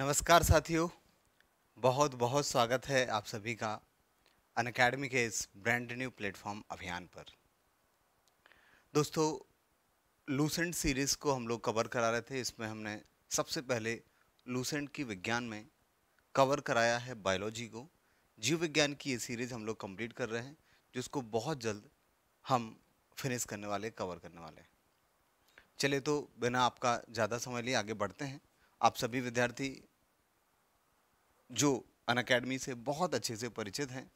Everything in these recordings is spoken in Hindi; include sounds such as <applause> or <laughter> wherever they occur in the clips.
नमस्कार साथियों बहुत बहुत स्वागत है आप सभी का अन अकेडमी के इस ब्रांड न्यू प्लेटफॉर्म अभियान पर दोस्तों लूसेंट सीरीज़ को हम लोग कवर करा रहे थे इसमें हमने सबसे पहले लूसेंट की विज्ञान में कवर कराया है बायोलॉजी को जीव विज्ञान की ये सीरीज़ हम लोग कंप्लीट कर रहे हैं जिसको बहुत जल्द हम फिनिश करने वाले कवर करने वाले हैं चले तो बिना आपका ज़्यादा समय लिए आगे बढ़ते हैं आप सभी विद्यार्थी जो अन अकेडमी से बहुत अच्छे से परिचित हैं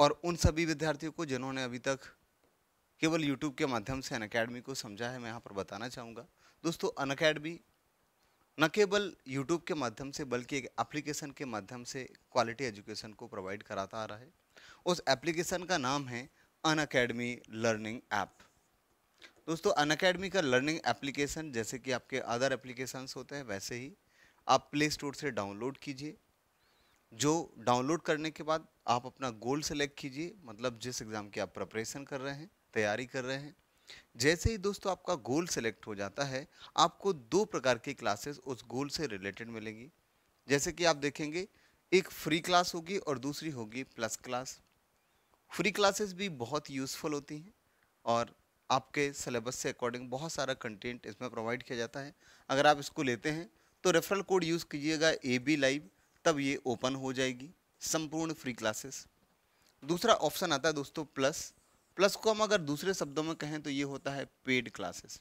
और उन सभी विद्यार्थियों को जिन्होंने अभी तक केवल यूट्यूब के माध्यम से अन अकेडमी को समझा है मैं यहाँ पर बताना चाहूँगा दोस्तों अन अकेडमी न केवल यूट्यूब के माध्यम से बल्कि एक एप्लीकेशन के माध्यम से क्वालिटी एजुकेशन को प्रोवाइड कराता आ रहा है उस एप्लीकेशन का नाम है अन अकेडमी लर्निंग ऐप दोस्तों अन अकेडमी का लर्निंग एप्लीकेशन जैसे कि आपके अदर एप्लीकेशंस होते हैं वैसे ही आप प्ले स्टोर से डाउनलोड कीजिए जो डाउनलोड करने के बाद आप अपना गोल सेलेक्ट कीजिए मतलब जिस एग्ज़ाम की आप प्रपरेशन कर रहे हैं तैयारी कर रहे हैं जैसे ही दोस्तों आपका गोल सेलेक्ट हो जाता है आपको दो प्रकार की क्लासेस उस गोल से रिलेटेड मिलेंगी जैसे कि आप देखेंगे एक फ्री क्लास होगी और दूसरी होगी प्लस क्लास फ्री क्लासेस भी बहुत यूज़फुल होती हैं और आपके सिलेबस से अकॉर्डिंग बहुत सारा कंटेंट इसमें प्रोवाइड किया जाता है अगर आप इसको लेते हैं तो रेफरल कोड यूज़ कीजिएगा ए बी लाइव तब ये ओपन हो जाएगी संपूर्ण फ्री क्लासेस दूसरा ऑप्शन आता है दोस्तों प्लस प्लस को हम अगर दूसरे शब्दों में कहें तो ये होता है पेड क्लासेस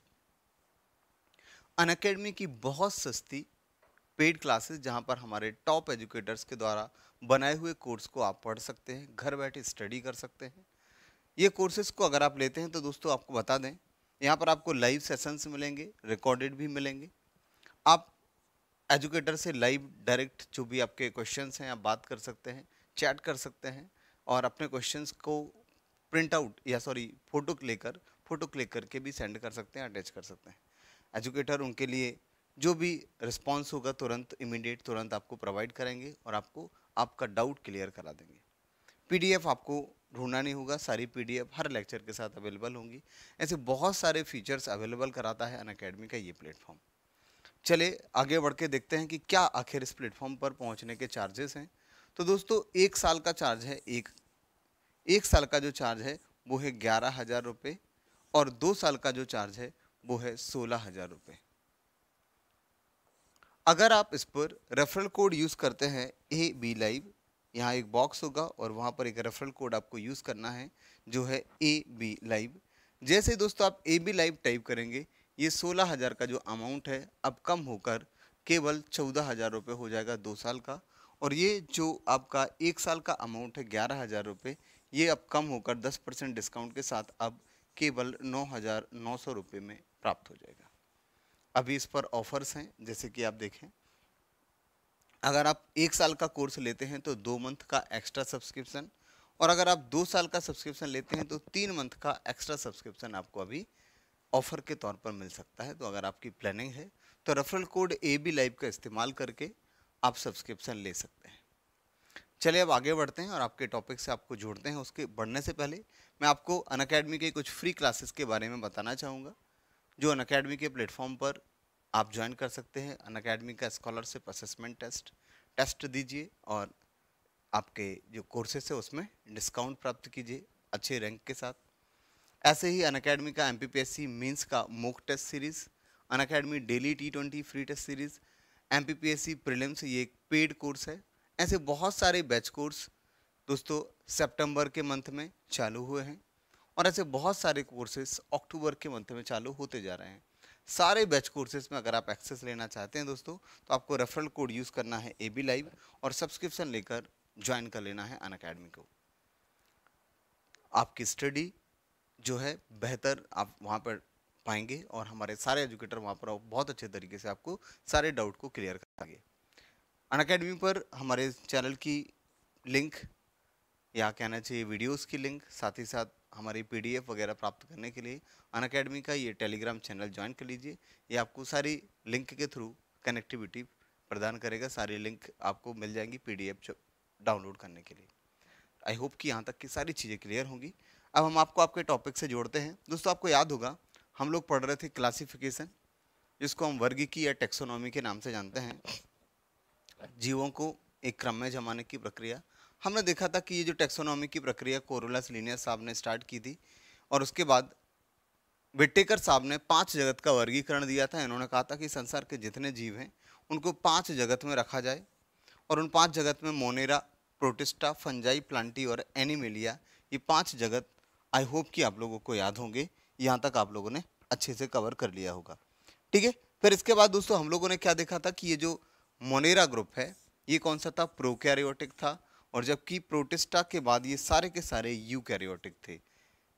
अनकेडमी की बहुत सस्ती पेड क्लासेस जहाँ पर हमारे टॉप एजुकेटर्स के द्वारा बनाए हुए कोर्स को आप पढ़ सकते हैं घर बैठे स्टडी कर सकते हैं ये कोर्सेज को अगर आप लेते हैं तो दोस्तों आपको बता दें यहाँ पर आपको लाइव सेशंस मिलेंगे रिकॉर्डेड भी मिलेंगे आप एजुकेटर से लाइव डायरेक्ट जो भी आपके क्वेश्चन हैं आप बात कर सकते हैं चैट कर सकते हैं और अपने क्वेश्चंस को प्रिंट आउट या सॉरी फ़ोटो लेकर फ़ोटो क्लिक करके भी सेंड कर सकते हैं अटैच कर सकते हैं एजुकेटर उनके लिए जो भी रिस्पॉन्स होगा तुरंत इमिडिएट तुरंत आपको प्रोवाइड करेंगे और आपको आपका डाउट क्लियर करा देंगे पी आपको ढूंढना नहीं होगा सारी पी हर लेक्चर के साथ अवेलेबल होंगी ऐसे बहुत सारे फीचर्स अवेलेबल कराता है अन अकेडमी का ये प्लेटफॉर्म चले आगे बढ़ के देखते हैं कि क्या आखिर इस प्लेटफॉर्म पर पहुंचने के चार्जेस हैं तो दोस्तों एक साल का चार्ज है एक एक साल का जो चार्ज है वो है ग्यारह हज़ार रुपये और दो साल का जो चार्ज है वो है सोलह हज़ार रुपये अगर आप इस पर रेफरल कोड यूज़ करते हैं ए बी लाइव यहाँ एक बॉक्स होगा और वहाँ पर एक रेफरल कोड आपको यूज़ करना है जो है ए बी लाइव जैसे दोस्तों आप ए बी लाइव टाइप करेंगे ये सोलह हज़ार का जो अमाउंट है अब कम होकर केवल चौदह हज़ार रुपये हो जाएगा दो साल का और ये जो आपका एक साल का अमाउंट है ग्यारह हज़ार रुपये ये अब कम होकर दस परसेंट डिस्काउंट के साथ अब केवल नौ हज़ार नौ सौ रुपये में प्राप्त हो जाएगा अभी इस पर ऑफर्स हैं जैसे कि आप देखें अगर आप एक साल का कोर्स लेते हैं तो दो मंथ का एक्स्ट्रा सब्सक्रिप्शन और अगर आप दो साल का सब्सक्रिप्शन लेते हैं तो तीन मंथ का एक्स्ट्रा सब्सक्रिप्शन आपको अभी ऑफ़र के तौर पर मिल सकता है तो अगर आपकी प्लानिंग है तो referral code A B live का इस्तेमाल करके आप सब्सक्रिप्शन ले सकते हैं चलिए अब आगे बढ़ते हैं और आपके टॉपिक से आपको जोड़ते हैं उसके बढ़ने से पहले मैं आपको अन अकेडमी के कुछ फ्री क्लासेस के बारे में बताना चाहूँगा जो अन अकेडमी के प्लेटफॉर्म पर आप ज्वाइन कर सकते हैं अन अकेडमी का स्कॉलरशिप असेसमेंट टेस्ट टेस्ट दीजिए और आपके जो कोर्सेस है उसमें डिस्काउंट प्राप्त कीजिए अच्छे रैंक के साथ ऐसे ही अन अकेडमी का M P P S C means का mock test series Unacademy daily T twenty free test series M P P S C prelims ये एक पेड कोर्स है ऐसे बहुत सारे बैच कोर्स दोस्तों सेप्टेम्बर के मंथ में चालू हुए हैं और ऐसे बहुत सारे कोर्सेज अक्टूबर के मंथ में चालू होते जा रहे हैं सारे बैच कोर्सेज में अगर आप एक्सेस लेना चाहते हैं दोस्तों तो आपको रेफरल कोड यूज़ करना है ए बी लाइव और सब्सक्रिप्शन लेकर ज्वाइन कर लेना है अन अकेडमी को आपकी स्टडी जो है बेहतर आप वहाँ पर पाएंगे और हमारे सारे एजुकेटर वहाँ पर बहुत अच्छे तरीके से आपको सारे डाउट को क्लियर कराएंगे अन अकेडमी पर हमारे चैनल की लिंक या कहना चाहिए वीडियोस की लिंक साथ ही साथ हमारी पीडीएफ वगैरह प्राप्त करने के लिए अन अकेडमी का ये टेलीग्राम चैनल ज्वाइन कर लीजिए ये आपको सारी लिंक के थ्रू कनेक्टिविटी प्रदान करेगा सारी लिंक आपको मिल जाएंगी पी डाउनलोड करने के लिए आई होप कि यहाँ तक की सारी चीज़ें क्लियर होंगी अब हम आपको आपके टॉपिक से जोड़ते हैं दोस्तों आपको याद होगा हम लोग पढ़ रहे थे क्लासिफिकेशन जिसको हम वर्गीकी या टेक्सोनॉमी के नाम से जानते हैं जीवों को एक क्रम में जमाने की प्रक्रिया हमने देखा था कि ये जो टेक्सोनॉमी की प्रक्रिया कोरोलास लीनियर साहब ने स्टार्ट की थी और उसके बाद विट्टेकर साहब ने पांच जगत का वर्गीकरण दिया था इन्होंने कहा था कि संसार के जितने जीव हैं उनको पांच जगत में रखा जाए और उन पांच जगत में मोनेरा प्रोटिस्टा फंजाई प्लांटी और एनिमेलिया ये पांच जगत आई होप कि आप लोगों को याद होंगे यहाँ तक आप लोगों ने अच्छे से कवर कर लिया होगा ठीक है फिर इसके बाद दोस्तों हम लोगों ने क्या देखा था कि ये जो मोनेरा ग्रुप है ये कौन सा था प्रोकैरियोटिक था और जबकि प्रोटेस्टा के बाद ये सारे के सारे यू कैरियोटिक थे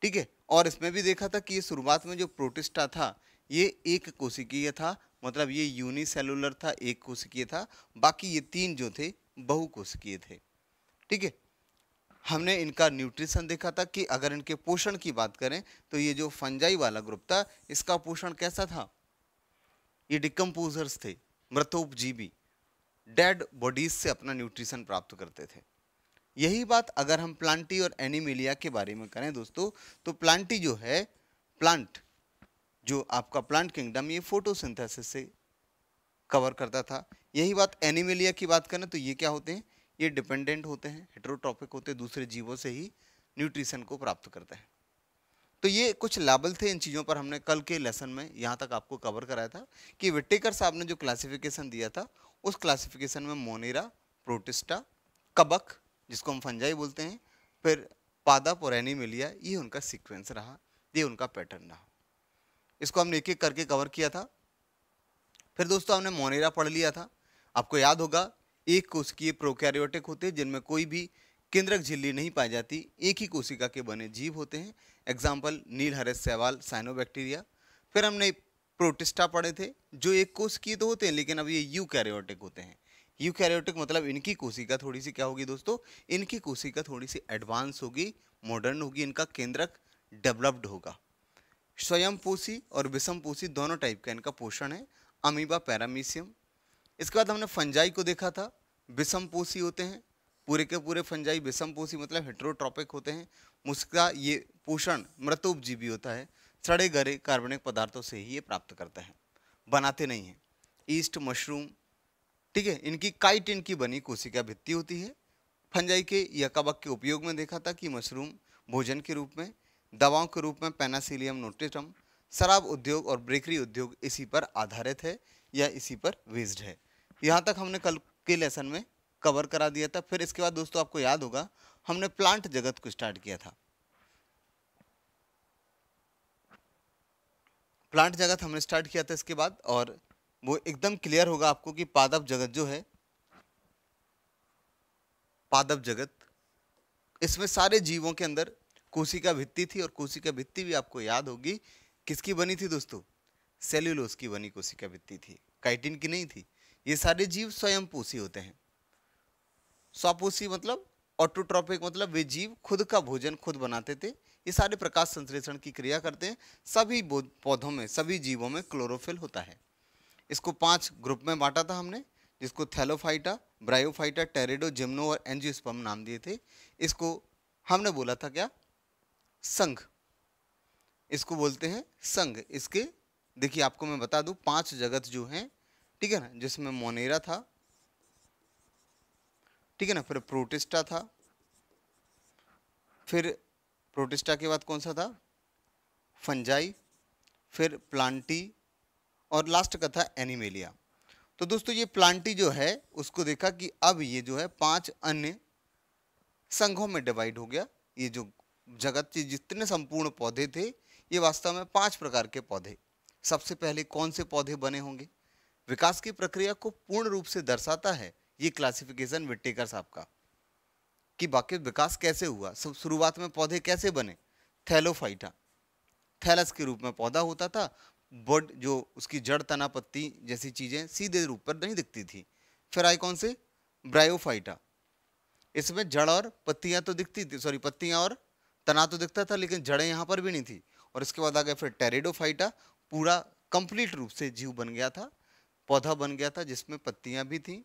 ठीक है और इसमें भी देखा था कि ये शुरुआत में जो प्रोटेस्टा था ये एक कोशिकीय था मतलब ये यूनिसेलुलर था एक कोशिकीय था बाकी ये तीन जो थे बहु कोशिकीय थे ठीक है हमने इनका न्यूट्रिशन देखा था कि अगर इनके पोषण की बात करें तो ये जो फंजाई वाला ग्रुप था इसका पोषण कैसा था ये डिकम्पोजर्स थे मृतोपजीवी डेड बॉडीज से अपना न्यूट्रिशन प्राप्त करते थे यही बात अगर हम प्लांटी और एनिमिलिया के बारे में करें दोस्तों तो प्लांटी जो है प्लांट जो आपका प्लांट किंगडम ये फोटोसिंथेसिस से कवर करता था यही बात एनिमिलिया की बात करें तो ये क्या होते हैं ये डिपेंडेंट होते हैं हेटरोट्रॉपिक होते हैं दूसरे जीवों से ही न्यूट्रिशन को प्राप्त करते हैं तो ये कुछ लेवल थे इन चीज़ों पर हमने कल के लेसन में यहाँ तक आपको कवर कराया था कि विट्टेकर साहब ने जो क्लासिफिकेशन दिया था उस क्लासिफिकेशन में मोनेरा प्रोटिस्टा कबक जिसको हम फंजाई बोलते हैं फिर पादा पोरैनी मिलिया ये उनका सीक्वेंस रहा ये उनका पैटर्न रहा इसको हमने एक एक करके कवर किया था फिर दोस्तों हमने मोनेरा पढ़ लिया था आपको याद होगा एक कोशिकीय प्रोकैरियोटिक होते हैं जिनमें कोई भी केंद्रक झिल्ली नहीं पाई जाती एक ही कोशिका के बने जीव होते हैं एग्जाम्पल नील हरे सवाल साइनोबैक्टीरिया फिर हमने प्रोटिस्टा पढ़े थे जो एक कोशिकीय तो होते हैं लेकिन अब ये यू कैरियोटिक होते हैं यू कैरियोटिक मतलब इनकी कोशिका थोड़ी सी क्या होगी दोस्तों इनकी कोशिका थोड़ी सी एडवांस होगी मॉडर्न होगी इनका केंद्रक डेवलप्ड होगा स्वयंपोषी और विषमपोषी दोनों टाइप का इनका पोषण है अमीबा पैरामीशियम इसके बाद हमने फंजाई को देखा था विषम पोषी होते हैं पूरे के पूरे फंजाई विषम पोषी मतलब हेट्रोट्रॉपिक होते हैं मुस्का ये पोषण मृतोपजीवी होता है सड़े गरे कार्बनिक पदार्थों से ही ये प्राप्त करता है बनाते नहीं हैं ईस्ट मशरूम ठीक है इनकी काइटिन की बनी कोशिका भित्ति होती है फंजाई के यकाबक के उपयोग में देखा था कि मशरूम भोजन के रूप में दवाओं के रूप में पेनासिलियम नोटेटम शराब उद्योग और ब्रेकरी उद्योग इसी पर आधारित है या इसी पर वेस्ड है यहाँ तक हमने कल के लेसन में कवर करा दिया था फिर इसके बाद दोस्तों आपको याद होगा हमने प्लांट जगत को स्टार्ट किया था प्लांट जगत हमने स्टार्ट किया था इसके बाद और वो एकदम क्लियर होगा आपको कि पादप जगत जो है पादप जगत इसमें सारे जीवों के अंदर कोशिका भित्ति थी और कोशिका भित्ति भी आपको याद होगी किसकी बनी थी दोस्तों सेल्यूलोस की बनी कोशिका भित्ति थी काइटिन की नहीं थी ये सारे जीव पोषी होते हैं स्वपोषी मतलब ऑटोट्रॉपिक मतलब वे जीव खुद का भोजन खुद बनाते थे ये सारे प्रकाश संश्लेषण की क्रिया करते हैं सभी पौधों में सभी जीवों में क्लोरोफिल होता है इसको पांच ग्रुप में बांटा था हमने जिसको थैलोफाइटा ब्रायोफाइटा टेरेडो जिम्नो और एनजियोस्पम नाम दिए थे इसको हमने बोला था क्या संघ इसको बोलते हैं संघ इसके देखिए आपको मैं बता दूं पांच जगत जो हैं ठीक है ना जिसमें मोनेरा था ठीक है ना फिर प्रोटिस्टा था फिर प्रोटिस्टा के बाद कौन सा था फंजाई फिर प्लांटी और लास्ट का था एनिमेलिया तो दोस्तों ये प्लांटी जो है उसको देखा कि अब ये जो है पांच अन्य संघों में डिवाइड हो गया ये जो जगत के जितने संपूर्ण पौधे थे ये वास्तव में पांच प्रकार के पौधे सबसे पहले कौन से पौधे बने होंगे विकास की प्रक्रिया को पूर्ण रूप से दर्शाता है ये क्लासिफिकेशन विट्टेकर साहब का कि बाकी विकास कैसे हुआ सब शुरुआत में पौधे कैसे बने थैलोफाइटा थैलस के रूप में पौधा होता था बड जो उसकी जड़ तना पत्ती जैसी चीज़ें सीधे रूप पर नहीं दिखती थी फिर आई कौन से ब्रायोफाइटा इसमें जड़ और पत्तियां तो दिखती थी सॉरी पत्तियां और तना तो दिखता था लेकिन जड़ें यहाँ पर भी नहीं थी और इसके बाद आ गया फिर टेरेडोफाइटा पूरा कंप्लीट रूप से जीव बन गया था पौधा बन गया था जिसमें पत्तियां भी थी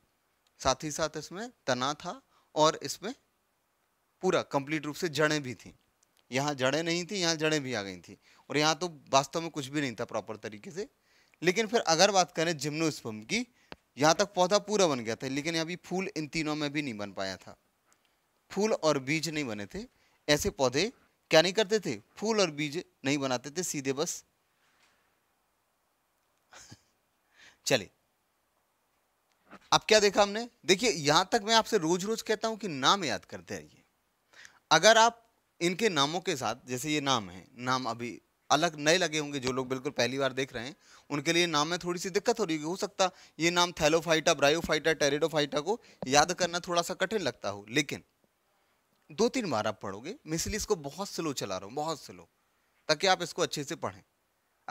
साथ ही साथ इसमें तना था और इसमें पूरा कंप्लीट रूप से जड़ें भी थी यहाँ जड़ें नहीं थी यहाँ जड़ें भी आ गई थी और यहाँ तो वास्तव में कुछ भी नहीं था प्रॉपर तरीके से लेकिन फिर अगर बात करें जिम्नोस्पम की यहाँ तक पौधा पूरा बन गया था लेकिन अभी फूल इन तीनों में भी नहीं बन पाया था फूल और बीज नहीं बने थे ऐसे पौधे क्या नहीं करते थे फूल और बीज नहीं बनाते थे सीधे बस चलिए अब क्या देखा हमने देखिए यहां तक मैं आपसे रोज रोज कहता हूं कि नाम याद करते रहिए अगर आप इनके नामों के साथ जैसे ये नाम है नाम अभी अलग नए लगे होंगे जो लोग बिल्कुल पहली बार देख रहे हैं उनके लिए नाम में थोड़ी सी दिक्कत हो रही हो सकता ये नाम थैलोफाइटा ब्रायोफाइटा टेरिडोफाइटा को याद करना थोड़ा सा कठिन लगता हो लेकिन दो तीन बार आप पढ़ोगे मैं इसलिए इसको बहुत स्लो चला रहा हूँ बहुत स्लो ताकि आप इसको अच्छे से पढ़ें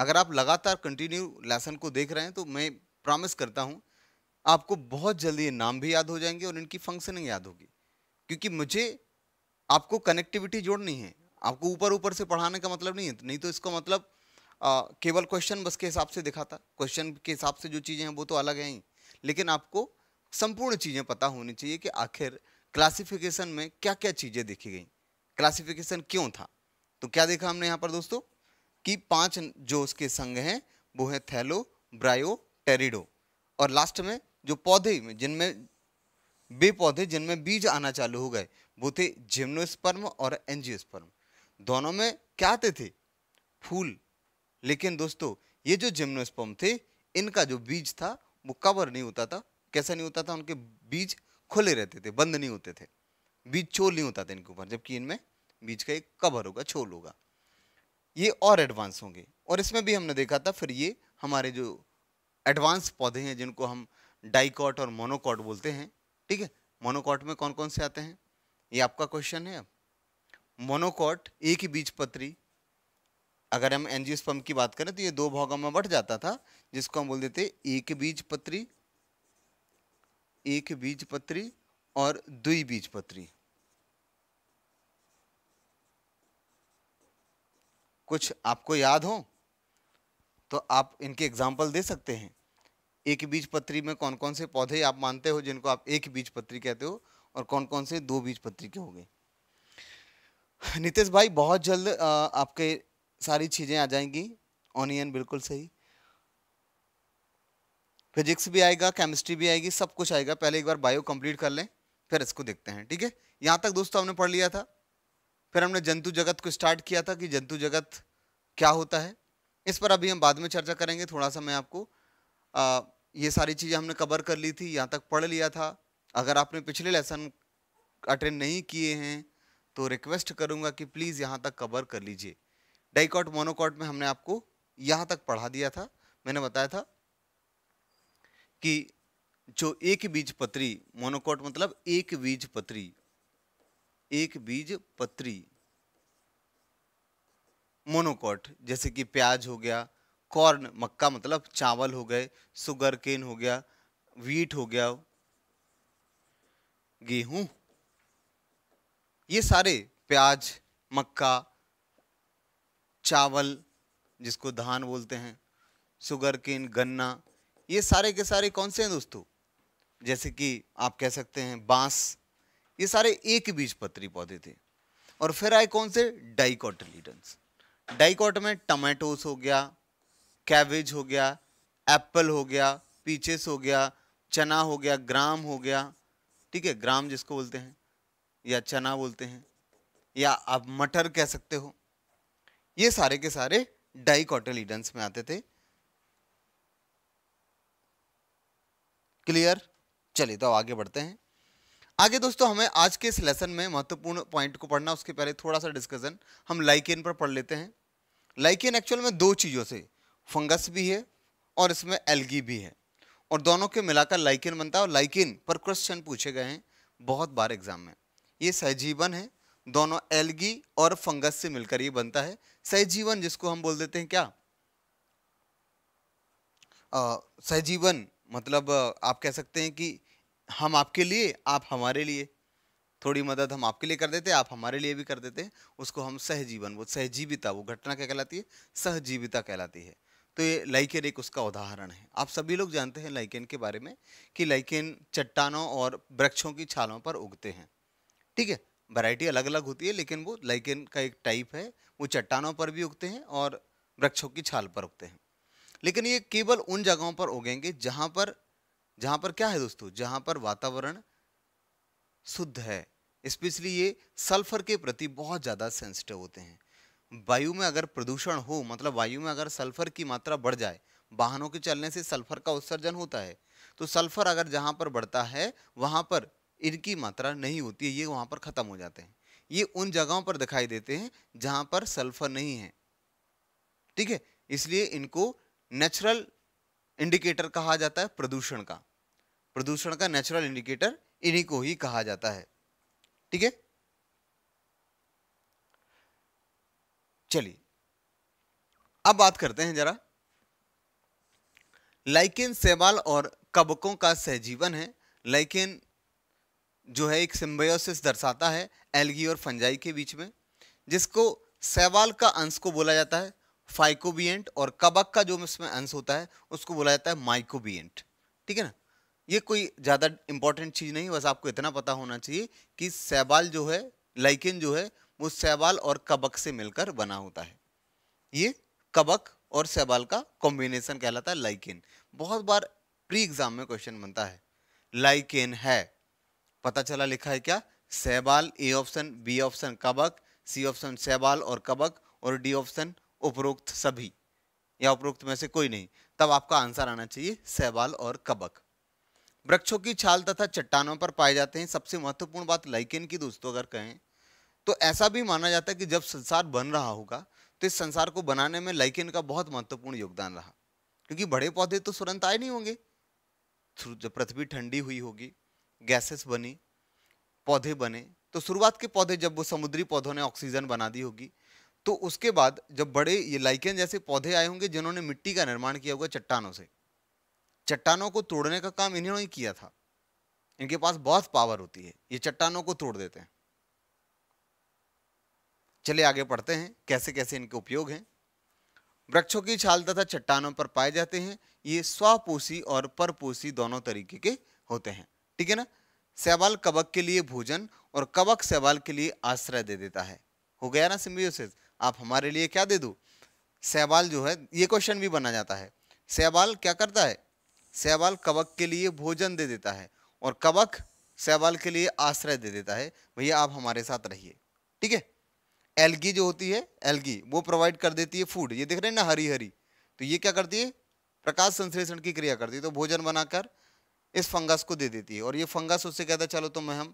अगर आप लगातार कंटिन्यू लेसन को देख रहे हैं तो मैं प्रॉमिस करता हूँ आपको बहुत जल्दी ये नाम भी याद हो जाएंगे और इनकी फंक्शनिंग याद होगी क्योंकि मुझे आपको कनेक्टिविटी जोड़नी है आपको ऊपर ऊपर से पढ़ाने का मतलब नहीं है नहीं तो इसका मतलब आ, केवल क्वेश्चन बस के हिसाब से दिखाता क्वेश्चन के हिसाब से जो चीज़ें हैं वो तो अलग हैं ही लेकिन आपको संपूर्ण चीज़ें पता होनी चाहिए कि आखिर क्लासिफिकेशन में क्या क्या चीज़ें देखी गई क्लासिफिकेशन क्यों था तो क्या देखा हमने यहाँ पर दोस्तों कि पांच जो उसके संघ हैं वो हैं थैलो ब्रायो टेरिडो और लास्ट में जो पौधे में जिनमें वे पौधे जिनमें बीज आना चालू हो गए वो थे जिम्नोस्पर्म और एंजियोस्पर्म दोनों में क्या आते थे फूल लेकिन दोस्तों ये जो जिम्नोस्पर्म थे इनका जो बीज था वो कवर नहीं होता था कैसा नहीं होता था उनके बीज खुले रहते थे बंद नहीं होते थे बीज छोल नहीं होता था इनके ऊपर जबकि इनमें बीज का एक कवर होगा छोल होगा ये और एडवांस होंगे और इसमें भी हमने देखा था फिर ये हमारे जो एडवांस पौधे हैं जिनको हम डाइकॉट और मोनोकॉट बोलते हैं ठीक है मोनोकॉट में कौन कौन से आते हैं ये आपका क्वेश्चन है अब मोनोकॉट एक ही बीज पत्री अगर हम एनजियोस्पर्म की बात करें तो ये दो भागों में बट जाता था जिसको हम बोल देते एक बीज पत्री एक बीज पत्री और बीज पत्री कुछ आपको याद हो तो आप इनके एग्जाम्पल दे सकते हैं एक बीज पत्री में कौन कौन से पौधे आप मानते हो जिनको आप एक बीज पत्री कहते हो और कौन कौन से दो बीज पत्री के हो गए नितेश भाई बहुत जल्द आपके सारी चीज़ें आ जाएंगी ऑनियन बिल्कुल सही फिजिक्स भी आएगा केमिस्ट्री भी आएगी सब कुछ आएगा पहले एक बार बायो कंप्लीट कर लें फिर इसको देखते हैं ठीक है यहाँ तक दोस्तों हमने पढ़ लिया था फिर हमने जंतु जगत को स्टार्ट किया था कि जंतु जगत क्या होता है इस पर अभी हम बाद में चर्चा करेंगे थोड़ा सा मैं आपको आ, ये सारी चीज़ें हमने कवर कर ली थी यहाँ तक पढ़ लिया था अगर आपने पिछले लेसन अटेंड नहीं किए हैं तो रिक्वेस्ट करूँगा कि प्लीज़ यहाँ तक कवर कर लीजिए डाइकॉट मोनोकॉट में हमने आपको यहाँ तक पढ़ा दिया था मैंने बताया था कि जो एक बीज पत्री मोनोकॉट मतलब एक बीज पत्री एक बीज पत्री मोनोकॉट जैसे कि प्याज हो गया कॉर्न मक्का मतलब चावल हो गए सुगर केन हो गया वीट हो गया गेहूं ये सारे प्याज मक्का चावल जिसको धान बोलते हैं सुगर केन गन्ना ये सारे के सारे कौन से हैं दोस्तों जैसे कि आप कह सकते हैं बांस ये सारे एक बीज पत्री पौधे थे और फिर आए कौन से डाइकोटलीडन्स डाइकॉट में टमाटोस हो गया कैबेज हो गया एप्पल हो गया पीचेस हो गया चना हो गया ग्राम हो गया ठीक है ग्राम जिसको बोलते हैं या चना बोलते हैं या आप मटर कह सकते हो ये सारे के सारे डाइकोटलीडन्स में आते थे क्लियर चलिए तो आगे बढ़ते हैं आगे दोस्तों हमें आज के इस लेसन में महत्वपूर्ण पॉइंट को पढ़ना उसके पहले थोड़ा सा डिस्कशन हम लाइकेन पर पढ़ लेते हैं लाइकेन एक्चुअल में दो चीज़ों से फंगस भी है और इसमें एल्गी भी है और दोनों के मिलाकर लाइकेन बनता है और लाइकेन पर क्वेश्चन पूछे गए हैं बहुत बार एग्जाम में ये सहजीवन है दोनों एल्गी और फंगस से मिलकर ये बनता है सहजीवन जिसको हम बोल देते हैं क्या सहजीवन मतलब आप कह सकते हैं कि हम आपके लिए आप हमारे लिए थोड़ी मदद हम आपके लिए कर देते आप हमारे लिए भी कर देते उसको हम सहजीवन वो सहजीविता वो घटना क्या कहलाती है सहजीविता कहलाती है तो ये लाइकेन एक उसका उदाहरण है आप सभी लोग जानते हैं लाइकेन के बारे में कि लाइकेन चट्टानों और वृक्षों की छालों पर उगते हैं ठीक है वैरायटी अलग अलग होती है लेकिन वो लाइकेन का एक टाइप है वो चट्टानों पर भी उगते हैं और वृक्षों की छाल पर उगते हैं लेकिन ये केवल उन जगहों पर उगेंगे जहाँ पर जहाँ पर क्या है दोस्तों जहाँ पर वातावरण शुद्ध है स्पेशली ये सल्फर के प्रति बहुत ज़्यादा सेंसिटिव होते हैं वायु में अगर प्रदूषण हो मतलब वायु में अगर सल्फर की मात्रा बढ़ जाए वाहनों के चलने से सल्फर का उत्सर्जन होता है तो सल्फर अगर जहाँ पर बढ़ता है वहाँ पर इनकी मात्रा नहीं होती है ये वहाँ पर ख़त्म हो जाते हैं ये उन जगहों पर दिखाई देते हैं जहाँ पर सल्फर नहीं है ठीक है इसलिए इनको नेचुरल इंडिकेटर कहा जाता है प्रदूषण का प्रदूषण का नेचुरल इंडिकेटर इन्हीं को ही कहा जाता है ठीक है चलिए अब बात करते हैं जरा लाइकेन सेवाल और कबकों का सहजीवन है लाइकेन जो है एक सिम्बायोसिस दर्शाता है एल्गी और फंजाई के बीच में जिसको सेवाल का अंश को बोला जाता है फाइकोबियंट और कबक का जो इसमें अंश होता है उसको बोला जाता है माइकोबियंट ठीक है ना ये कोई ज़्यादा इंपॉर्टेंट चीज़ नहीं बस आपको इतना पता होना चाहिए कि सैबाल जो है लाइकिन जो है वो सैबाल और कबक से मिलकर बना होता है ये कबक और सैबाल का कॉम्बिनेशन कहलाता है लाइकिन बहुत बार प्री एग्जाम में क्वेश्चन बनता है लाइकिन है पता चला लिखा है क्या सैबाल ए ऑप्शन बी ऑप्शन कबक सी ऑप्शन सैबाल और कबक और डी ऑप्शन उपरोक्त सभी या उपरोक्त में से कोई नहीं तब आपका आंसर आना चाहिए सैबाल और कबक वृक्षों की छाल तथा चट्टानों पर पाए जाते हैं सबसे महत्वपूर्ण बात लाइकेन की दोस्तों अगर कहें तो ऐसा भी माना जाता है कि जब संसार बन रहा होगा तो इस संसार को बनाने में लाइकेन का बहुत महत्वपूर्ण योगदान रहा क्योंकि बड़े पौधे तो तुरंत आए नहीं होंगे जब पृथ्वी ठंडी हुई होगी गैसेस बनी पौधे बने तो शुरुआत के पौधे जब वो समुद्री पौधों ने ऑक्सीजन बना दी होगी तो उसके बाद जब बड़े ये लाइकेन जैसे पौधे आए होंगे जिन्होंने मिट्टी का निर्माण किया होगा चट्टानों से चट्टानों को तोड़ने का काम इन्होंने ही किया था इनके पास बहुत पावर होती है ये चट्टानों को तोड़ देते हैं चले आगे पढ़ते हैं कैसे कैसे इनके उपयोग हैं वृक्षों की छाल तथा चट्टानों पर पाए जाते हैं ये स्वपोषी और परपोषी दोनों तरीके के होते हैं ठीक है ना सैवाल कबक के लिए भोजन और कबक सैवाल के लिए आश्रय दे देता है हो गया ना सिम्बियोसिस आप हमारे लिए क्या दे दो सैवाल जो है ये क्वेश्चन भी बना जाता है सैवाल क्या करता है शैवाल कवक के लिए भोजन दे देता है और कवक शैवाल के लिए आश्रय दे देता है भैया आप हमारे साथ रहिए ठीक है एलगी जो होती है एलगी वो प्रोवाइड कर देती है फूड ये देख रहे हैं ना हरी हरी तो ये क्या करती है प्रकाश संश्लेषण की क्रिया करती है तो भोजन बनाकर इस फंगस को दे देती है और ये फंगस उससे कहता है चलो तो मैं हम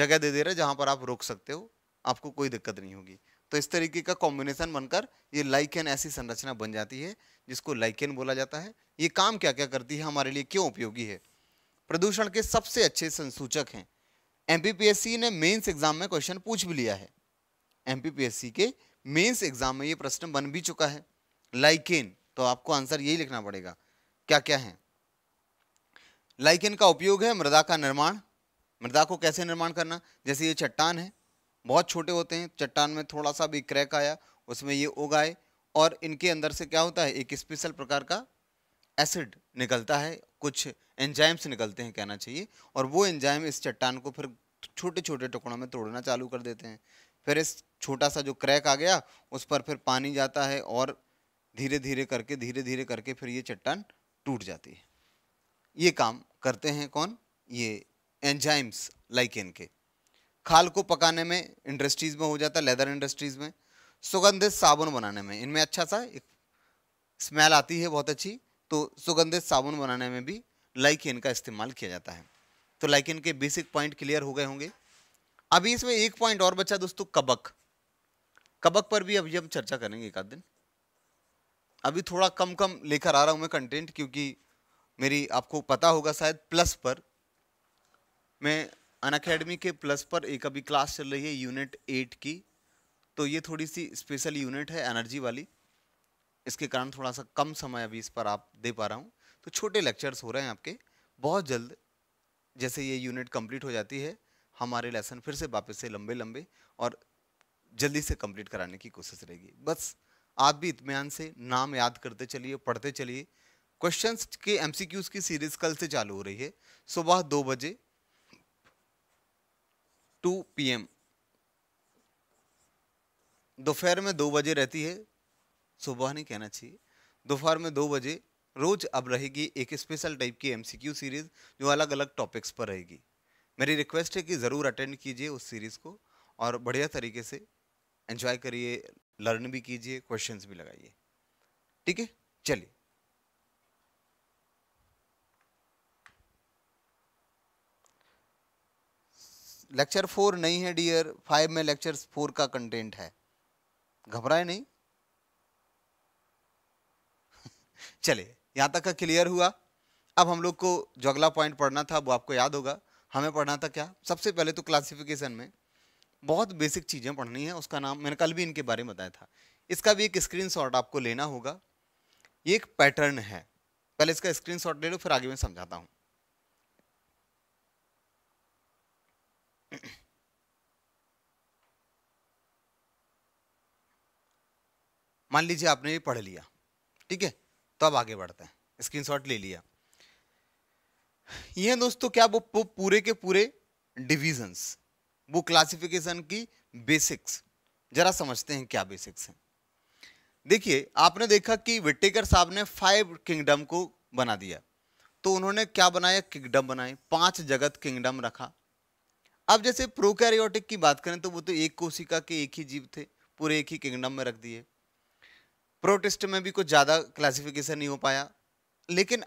जगह दे दे रहे जहाँ पर आप रोक सकते हो आपको कोई दिक्कत नहीं होगी तो इस तरीके का कॉम्बिनेशन बनकर ये लाइक एन ऐसी संरचना बन जाती है जिसको लाइकेन बोला जाता है ये काम क्या क्या करती है हमारे लिए क्यों उपयोगी है प्रदूषण के सबसे अच्छे संसूचक हैं एम ने मेन्स एग्जाम में क्वेश्चन पूछ भी लिया है एम के मेन्स एग्जाम में ये प्रश्न बन भी चुका है लाइकेन तो आपको आंसर यही लिखना पड़ेगा क्या क्या है लाइकेन का उपयोग है मृदा का निर्माण मृदा को कैसे निर्माण करना जैसे ये चट्टान है बहुत छोटे होते हैं चट्टान में थोड़ा सा भी क्रैक आया उसमें ये उगाए और इनके अंदर से क्या होता है एक स्पेशल प्रकार का एसिड निकलता है कुछ एंजाइम्स निकलते हैं कहना चाहिए और वो एंजाइम इस चट्टान को फिर छोटे छोटे टुकड़ों में तोड़ना चालू कर देते हैं फिर इस छोटा सा जो क्रैक आ गया उस पर फिर पानी जाता है और धीरे धीरे करके धीरे धीरे करके फिर ये चट्टान टूट जाती है ये काम करते हैं कौन ये एंजाइम्स लाइकेन के खाल को पकाने में इंडस्ट्रीज़ में हो जाता है लेदर इंडस्ट्रीज़ में सुगंधित साबुन बनाने में इनमें अच्छा सा एक स्मेल आती है बहुत अच्छी तो सुगंधित साबुन बनाने में भी लाइकिन का इस्तेमाल किया जाता है तो लाइकिन के बेसिक पॉइंट क्लियर हो गए होंगे अभी इसमें एक पॉइंट और बचा दोस्तों कबक कबक पर भी अभी हम चर्चा करेंगे एक आध दिन अभी थोड़ा कम कम लेकर आ रहा हूं मैं कंटेंट क्योंकि मेरी आपको पता होगा शायद प्लस पर मैं अन अकेडमी के प्लस पर एक अभी क्लास चल रही है यूनिट एट की तो ये थोड़ी सी स्पेशल यूनिट है एनर्जी वाली इसके कारण थोड़ा सा कम समय अभी इस पर आप दे पा रहा हूँ तो छोटे लेक्चर्स हो रहे हैं आपके बहुत जल्द जैसे ये यूनिट कंप्लीट हो जाती है हमारे लेसन फिर से वापस से लंबे लंबे और जल्दी से कंप्लीट कराने की कोशिश रहेगी बस आप भी इतमान से नाम याद करते चलिए पढ़ते चलिए क्वेश्चंस के एमसीक्यूज की सीरीज कल से चालू हो रही है सुबह दो बजे टू पीएम दोपहर में दो बजे रहती है सुबह नहीं कहना चाहिए दोपहर में दो बजे रोज अब रहेगी एक स्पेशल टाइप की एमसीक्यू सीरीज जो अलग अलग टॉपिक्स पर रहेगी मेरी रिक्वेस्ट है कि ज़रूर अटेंड कीजिए उस सीरीज़ को और बढ़िया तरीके से एंजॉय करिए लर्न भी कीजिए क्वेश्चंस भी लगाइए ठीक है चलिए लेक्चर फोर नहीं है डियर फाइव में लेक्चर फोर का कंटेंट है घबराए नहीं <laughs> चले यहां तक का क्लियर हुआ अब हम लोग को जो अगला पॉइंट पढ़ना था वो आपको याद होगा हमें पढ़ना था क्या सबसे पहले तो क्लासिफिकेशन में बहुत बेसिक चीज़ें पढ़नी है उसका नाम मैंने कल भी इनके बारे में बताया था इसका भी एक स्क्रीन आपको लेना होगा ये एक पैटर्न है पहले इसका स्क्रीन ले लो फिर आगे मैं समझाता हूँ <clears throat> मान लीजिए आपने ये पढ़ लिया ठीक है तो अब आगे बढ़ते हैं स्क्रीनशॉट ले लिया ये दोस्तों क्या वो, पूरे के पूरे डिविजन्स वो क्लासिफिकेशन की बेसिक्स जरा समझते हैं क्या बेसिक्स हैं देखिए आपने देखा कि विटेकर साहब ने फाइव किंगडम को बना दिया तो उन्होंने क्या बनाया किंगडम बनाए पांच जगत किंगडम रखा अब जैसे प्रोकैरियोटिक की बात करें तो वो तो एक कोशिका के एक ही जीव थे पूरे एक ही किंगडम में रख दिए प्रोटिस्ट में भी कुछ ज़्यादा क्लासिफिकेशन नहीं हो पाया लेकिन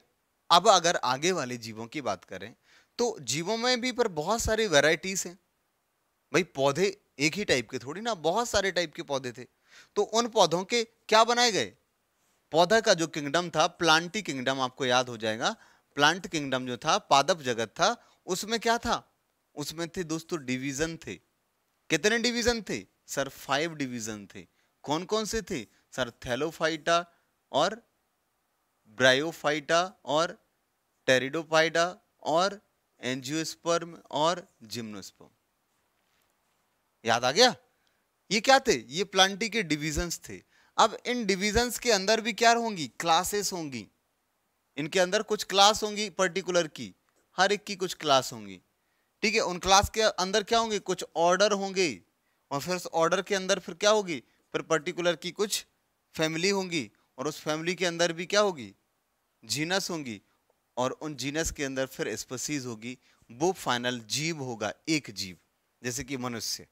अब अगर आगे वाले जीवों की बात करें तो जीवों में भी पर बहुत सारी वेराइटीज़ हैं भाई पौधे एक ही टाइप के थोड़ी ना बहुत सारे टाइप के पौधे थे तो उन पौधों के क्या बनाए गए पौधा का जो किंगडम था प्लांटी किंगडम आपको याद हो जाएगा प्लांट किंगडम जो था पादप जगत था उसमें क्या था उसमें थे दोस्तों डिवीजन थे कितने डिवीजन थे सर फाइव डिवीजन थे कौन कौन से थे थैलोफाइटा और ब्रायोफाइटा और टेरिडोफाइटा और एंजियोस्पर्म और जिम्नोस्पर्म याद आ गया ये क्या थे ये प्लांटी के डिविजन्स थे अब इन डिविजन्स के अंदर भी क्या होंगी क्लासेस होंगी इनके अंदर कुछ क्लास होंगी पर्टिकुलर की हर एक की कुछ क्लास होंगी ठीक है उन क्लास के अंदर क्या होंगे कुछ ऑर्डर होंगे और फिर उस ऑर्डर के अंदर फिर क्या होगी फिर पर्टिकुलर की कुछ फैमिली होंगी और उस फैमिली के अंदर भी क्या होगी जीनस होंगी और उन जीनस के अंदर फिर स्पसीज होगी वो फाइनल जीव होगा एक जीव जैसे कि मनुष्य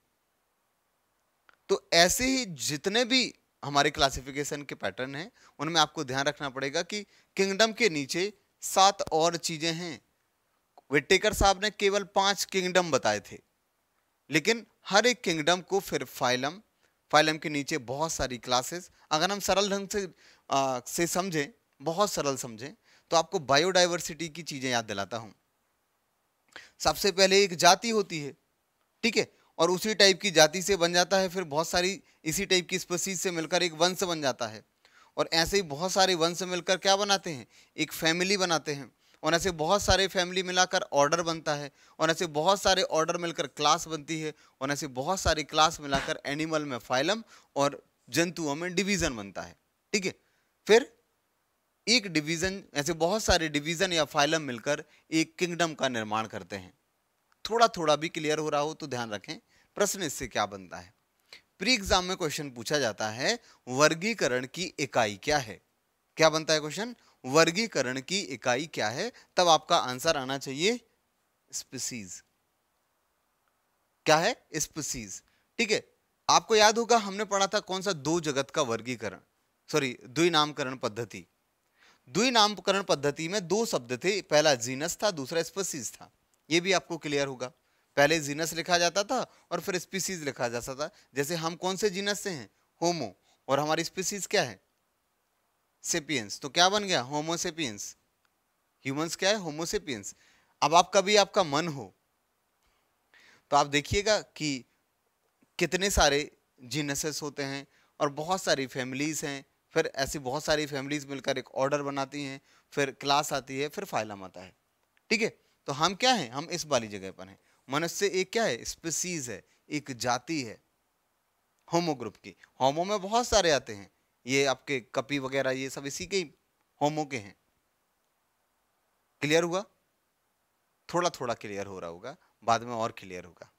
तो ऐसे ही जितने भी हमारे क्लासिफिकेशन के पैटर्न हैं उनमें आपको ध्यान रखना पड़ेगा कि किंगडम के नीचे सात और चीज़ें हैं विटेकर साहब ने केवल पांच किंगडम बताए थे लेकिन हर एक किंगडम को फिर फाइलम फाइलम के नीचे बहुत सारी क्लासेस अगर हम सरल ढंग से आ, से समझें बहुत सरल समझें तो आपको बायोडाइवर्सिटी की चीज़ें याद दिलाता हूँ सबसे पहले एक जाति होती है ठीक है और उसी टाइप की जाति से बन जाता है फिर बहुत सारी इसी टाइप की स्पेसीज से मिलकर एक वंश बन जाता है और ऐसे ही बहुत सारे वंश मिलकर क्या बनाते हैं एक फैमिली बनाते हैं और ऐसे बहुत सारे फैमिली मिलाकर ऑर्डर बनता है और ऐसे बहुत सारे ऑर्डर मिलकर क्लास बनती है और ऐसे बहुत सारे क्लास मिलाकर एनिमल में फाइलम और जंतुओं में डिवीज़न बनता है ठीक है फिर एक डिवीज़न ऐसे बहुत सारे डिवीज़न या फाइलम मिलकर एक किंगडम का निर्माण करते हैं थोड़ा थोड़ा भी क्लियर हो रहा हो तो ध्यान रखें प्रश्न इससे क्या बनता है प्री एग्जाम में क्वेश्चन पूछा जाता है वर्गीकरण की इकाई क्या है क्या बनता है क्वेश्चन वर्गीकरण की इकाई क्या है तब आपका आंसर आना चाहिए स्पीसीज क्या है स्पीसीज ठीक है आपको याद होगा हमने पढ़ा था कौन सा दो जगत का वर्गीकरण सॉरी द्वि नामकरण पद्धति द्वि नामकरण पद्धति में दो शब्द थे पहला जीनस था दूसरा स्पीसीज था यह भी आपको क्लियर होगा पहले जीनस लिखा जाता था और फिर स्पीसीज लिखा जाता था जैसे हम कौन से जीनस से हैं होमो और हमारी स्पीसीज क्या है सेपियंस तो क्या बन गया होमोसेपियंस ह्यूमंस क्या है होमोसेपियंस अब आप कभी आपका मन हो तो आप देखिएगा कि कितने सारे जीनसेस होते हैं और बहुत सारी फैमिलीज हैं फिर ऐसी बहुत सारी फैमिलीज मिलकर एक ऑर्डर बनाती हैं फिर क्लास आती है फिर फाइलम आता है ठीक है तो हम क्या हैं हम इस वाली जगह पर हैं मनुष्य एक क्या है स्पीसीज है एक जाति है होमो ग्रुप की होमो में बहुत सारे आते हैं ये आपके कपी वगैरह ये सब इसी के ही होमो के हैं क्लियर हुआ थोड़ा थोड़ा क्लियर हो रहा होगा बाद में और क्लियर होगा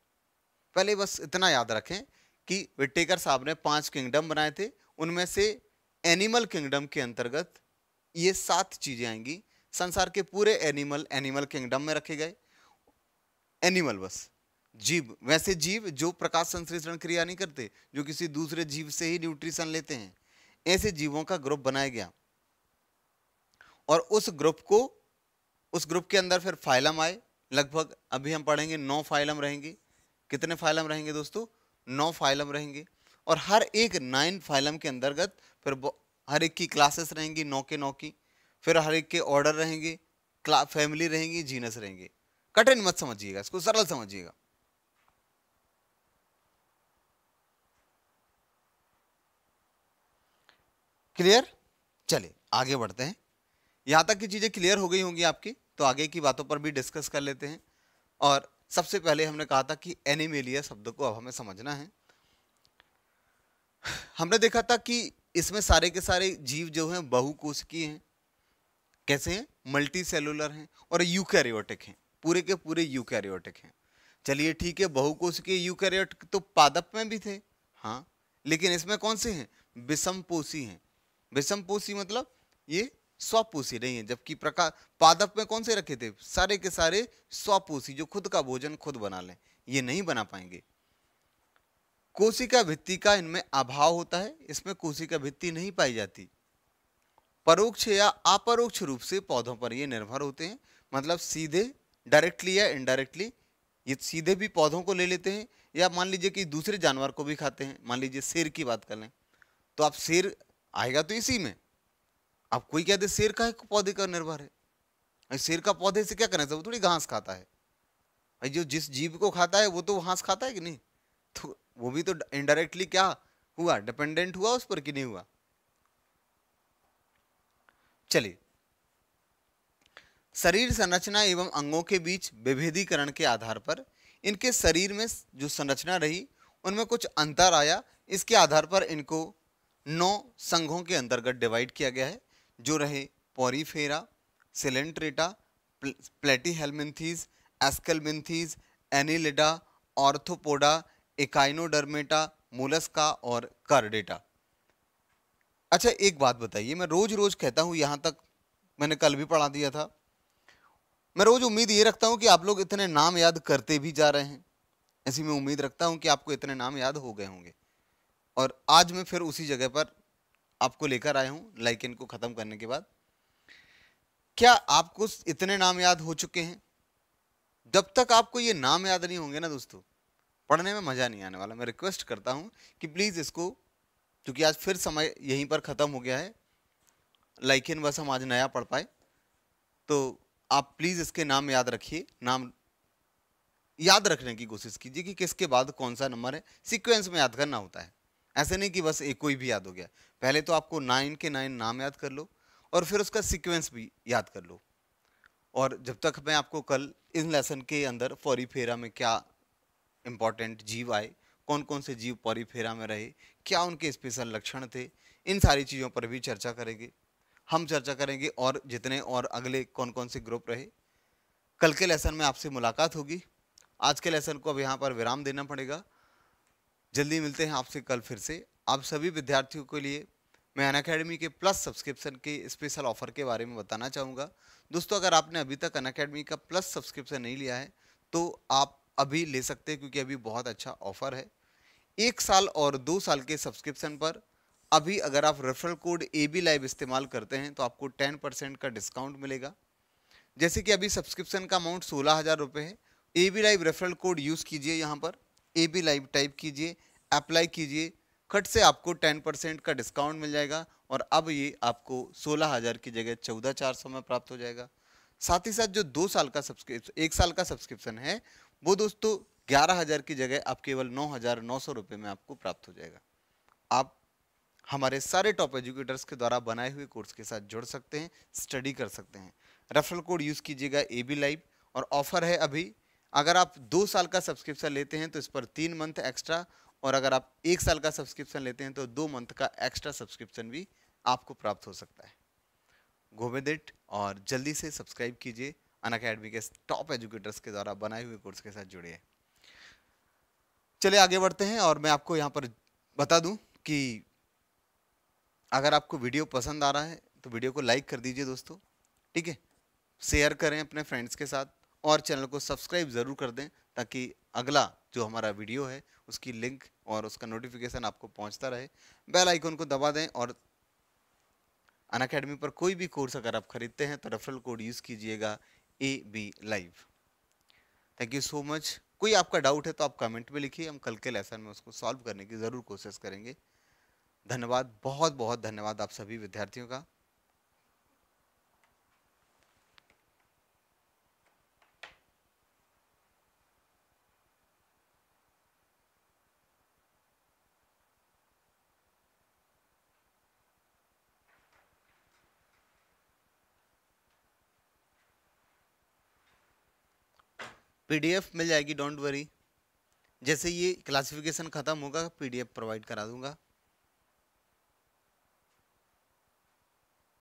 पहले बस इतना याद रखें कि विटेकर साहब ने पांच किंगडम बनाए थे उनमें से एनिमल किंगडम के अंतर्गत ये सात चीज़ें आएंगी संसार के पूरे एनिमल एनिमल किंगडम में रखे गए एनिमल बस जीव वैसे जीव जो प्रकाश संश्लेषण क्रिया नहीं करते जो किसी दूसरे जीव से ही न्यूट्रिशन लेते हैं ऐसे जीवों का ग्रुप बनाया गया और उस ग्रुप को उस ग्रुप के अंदर फिर फाइलम आए लगभग अभी हम पढ़ेंगे नौ फाइलम रहेंगे कितने फाइलम रहेंगे दोस्तों नौ फाइलम रहेंगे और हर एक नाइन फाइलम के अंतर्गत फिर हर एक की क्लासेस रहेंगी नौ के नौ की फिर हर एक के ऑर्डर रहेंगे फैमिली रहेंगी जीनस रहेंगे कठिन मत समझिएगा इसको सरल समझिएगा क्लियर चले आगे बढ़ते हैं यहाँ तक की चीज़ें क्लियर हो गई होंगी आपकी तो आगे की बातों पर भी डिस्कस कर लेते हैं और सबसे पहले हमने कहा था कि एनिमेलिया शब्द को अब हमें समझना है हमने देखा था कि इसमें सारे के सारे जीव जो हैं बहुकोशिकीय हैं कैसे हैं मल्टी सेलुलर हैं और यूकैरियोटिक हैं पूरे के पूरे यूकैरियोटिक हैं चलिए ठीक है बहुकोशिकीय यूकैरियोटिक तो पादप में भी थे हाँ लेकिन इसमें कौन से हैं विषमपोषी हैं विषम पोषी मतलब ये स्वपोषी नहीं है जबकि प्रकाश पादप में कौन से रखे थे सारे के सारे स्वपोषी जो खुद का भोजन खुद बना लें ये नहीं बना पाएंगे कोशिका भित्ति का इनमें अभाव होता है इसमें कोशिका भित्ति नहीं पाई जाती परोक्ष या अपरोक्ष रूप से पौधों पर ये निर्भर होते हैं मतलब सीधे डायरेक्टली या इनडायरेक्टली ये सीधे भी पौधों को ले लेते हैं या मान लीजिए कि दूसरे जानवर को भी खाते हैं मान लीजिए शेर की बात कर लें तो आप शेर आएगा तो इसी में अब कोई कहते शेर का पौधे का निर्भर है शेर का पौधे से क्या करना चाहिए वो थोड़ी घास खाता है जो जिस जीव को खाता है वो तो घास खाता है कि नहीं तो वो भी तो इनडायरेक्टली क्या हुआ डिपेंडेंट हुआ उस पर कि नहीं हुआ चलिए शरीर संरचना एवं अंगों के बीच विभेदीकरण के आधार पर इनके शरीर में जो संरचना रही उनमें कुछ अंतर आया इसके आधार पर इनको नौ संघों के अंतर्गत डिवाइड किया गया है जो रहे Porifera Coelenterata Platyhelminthes Aschelminthes Annelida Arthropoda Echinodermata Mollusca और कारडेटा अच्छा एक बात बताइए मैं रोज रोज कहता हूँ यहाँ तक मैंने कल भी पढ़ा दिया था मैं रोज उम्मीद ये रखता हूँ कि आप लोग इतने नाम याद करते भी जा रहे हैं ऐसी मैं उम्मीद रखता हूँ कि आपको इतने नाम याद हो गए होंगे और आज मैं फिर उसी जगह पर आपको लेकर आया हूँ लाइकेन को ख़त्म करने के बाद क्या आपको इतने नाम याद हो चुके हैं जब तक आपको ये नाम याद नहीं होंगे ना दोस्तों पढ़ने में मज़ा नहीं आने वाला मैं रिक्वेस्ट करता हूँ कि प्लीज़ इसको क्योंकि आज फिर समय यहीं पर ख़त्म हो गया है लाइकिन बस हम आज नया पढ़ पाए तो आप प्लीज़ इसके नाम याद रखिए नाम याद रखने की कोशिश कीजिए कि किसके बाद कौन सा नंबर है सीक्वेंस में याद करना होता है ऐसे नहीं कि बस एक कोई भी याद हो गया पहले तो आपको नाइन के नाइन नाम याद कर लो और फिर उसका सीक्वेंस भी याद कर लो और जब तक मैं आपको कल इन लेसन के अंदर फेरा में क्या इम्पॉर्टेंट जीव आए कौन कौन से जीव फेरा में रहे क्या उनके स्पेशल लक्षण थे इन सारी चीज़ों पर भी चर्चा करेंगे हम चर्चा करेंगे और जितने और अगले कौन कौन से ग्रुप रहे कल के लेसन में आपसे मुलाकात होगी आज के लेसन को अब यहाँ पर विराम देना पड़ेगा जल्दी मिलते हैं आपसे कल फिर से आप सभी विद्यार्थियों के लिए मैं अन अकेडमी के प्लस सब्सक्रिप्शन के स्पेशल ऑफर के बारे में बताना चाहूँगा दोस्तों अगर आपने अभी तक अन अकेडमी का प्लस सब्सक्रिप्शन नहीं लिया है तो आप अभी ले सकते हैं क्योंकि अभी बहुत अच्छा ऑफर है एक साल और दो साल के सब्सक्रिप्शन पर अभी अगर आप referral code A B live इस्तेमाल करते हैं तो आपको टेन परसेंट का डिस्काउंट मिलेगा जैसे कि अभी सब्सक्रिप्शन का अमाउंट सोलह हज़ार रुपये है A B live referral code use कीजिए यहाँ पर ए बी लाइव टाइप कीजिए अप्लाई कीजिए कट से आपको टेन परसेंट का डिस्काउंट मिल जाएगा और अब ये आपको सोलह हज़ार की जगह चौदह चार सौ में प्राप्त हो जाएगा साथ ही साथ जो दो साल का सब्सक्रिप्शन एक साल का सब्सक्रिप्शन है वो दोस्तों ग्यारह हज़ार की जगह आप केवल नौ हज़ार नौ सौ रुपये में आपको प्राप्त हो जाएगा आप हमारे सारे टॉप एजुकेटर्स के द्वारा बनाए हुए कोर्स के साथ जुड़ सकते हैं स्टडी कर सकते हैं रेफरल कोड यूज़ कीजिएगा ए बी लाइव और ऑफर है अभी अगर आप दो साल का सब्सक्रिप्शन लेते हैं तो इस पर तीन मंथ एक्स्ट्रा और अगर आप एक साल का सब्सक्रिप्शन लेते हैं तो दो मंथ का एक्स्ट्रा सब्सक्रिप्शन भी आपको प्राप्त हो सकता है गोविंद इट और जल्दी से सब्सक्राइब कीजिए अन अकेडमी के टॉप एजुकेटर्स के द्वारा बनाए हुए कोर्स के साथ जुड़े चलिए आगे बढ़ते हैं और मैं आपको यहाँ पर बता दूँ कि अगर आपको वीडियो पसंद आ रहा है तो वीडियो को लाइक कर दीजिए दोस्तों ठीक है शेयर करें अपने फ्रेंड्स के साथ और चैनल को सब्सक्राइब ज़रूर कर दें ताकि अगला जो हमारा वीडियो है उसकी लिंक और उसका नोटिफिकेशन आपको पहुंचता रहे बेल आइकन को दबा दें और अन अकेडमी पर कोई भी कोर्स अगर आप खरीदते हैं तो रेफरल कोड यूज़ कीजिएगा A B live thank you so much कोई आपका डाउट है तो आप कमेंट में लिखिए हम कल के लेसन में उसको सॉल्व करने की ज़रूर कोशिश करेंगे धन्यवाद बहुत बहुत धन्यवाद आप सभी विद्यार्थियों का पीडीएफ मिल जाएगी डोंट वरी जैसे ये क्लासिफिकेशन ख़त्म होगा पीडीएफ प्रोवाइड करा दूंगा